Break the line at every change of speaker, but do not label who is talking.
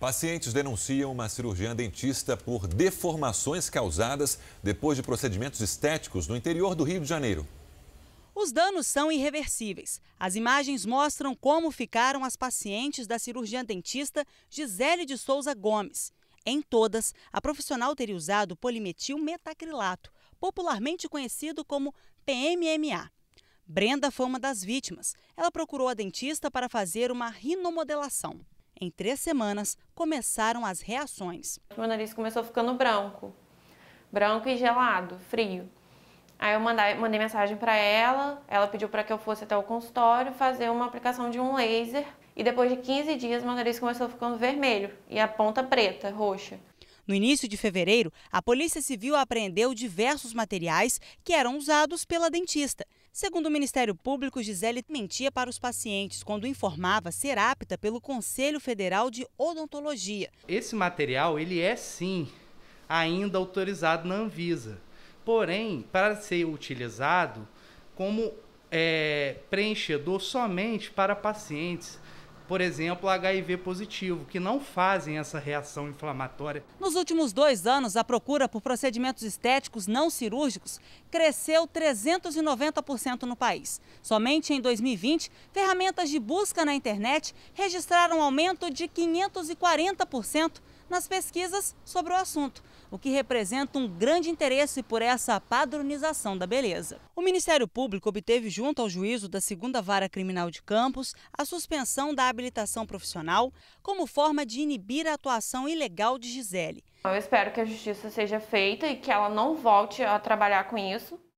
Pacientes denunciam uma cirurgiã dentista por deformações causadas depois de procedimentos estéticos no interior do Rio de Janeiro. Os danos são irreversíveis. As imagens mostram como ficaram as pacientes da cirurgiã dentista Gisele de Souza Gomes. Em todas, a profissional teria usado polimetil metacrilato, popularmente conhecido como PMMA. Brenda foi uma das vítimas. Ela procurou a dentista para fazer uma rinomodelação. Em três semanas,
começaram as reações. Meu nariz começou ficando branco, branco e gelado, frio. Aí eu mandei, mandei mensagem para ela, ela pediu para que eu fosse até o consultório fazer uma aplicação de um laser. E depois de 15 dias, meu nariz começou ficando vermelho e a ponta preta, roxa.
No início de fevereiro, a Polícia Civil apreendeu diversos materiais que eram usados pela dentista. Segundo o Ministério Público, Gisele mentia para os pacientes quando informava ser apta pelo Conselho Federal de Odontologia.
Esse material, ele é sim ainda autorizado na Anvisa. Porém, para ser utilizado como é, preenchedor somente para pacientes por exemplo, HIV positivo, que não fazem essa reação inflamatória. Nos últimos dois anos, a procura por procedimentos estéticos
não cirúrgicos cresceu 390% no país. Somente em 2020, ferramentas de busca na internet registraram um aumento de 540% nas pesquisas sobre o assunto, o que representa um grande interesse por essa padronização da beleza. O Ministério Público obteve, junto ao juízo da segunda vara criminal de Campos, a suspensão da habilitação profissional como forma de inibir a atuação ilegal de Gisele. Eu espero que a justiça seja feita e que ela não volte a trabalhar com isso.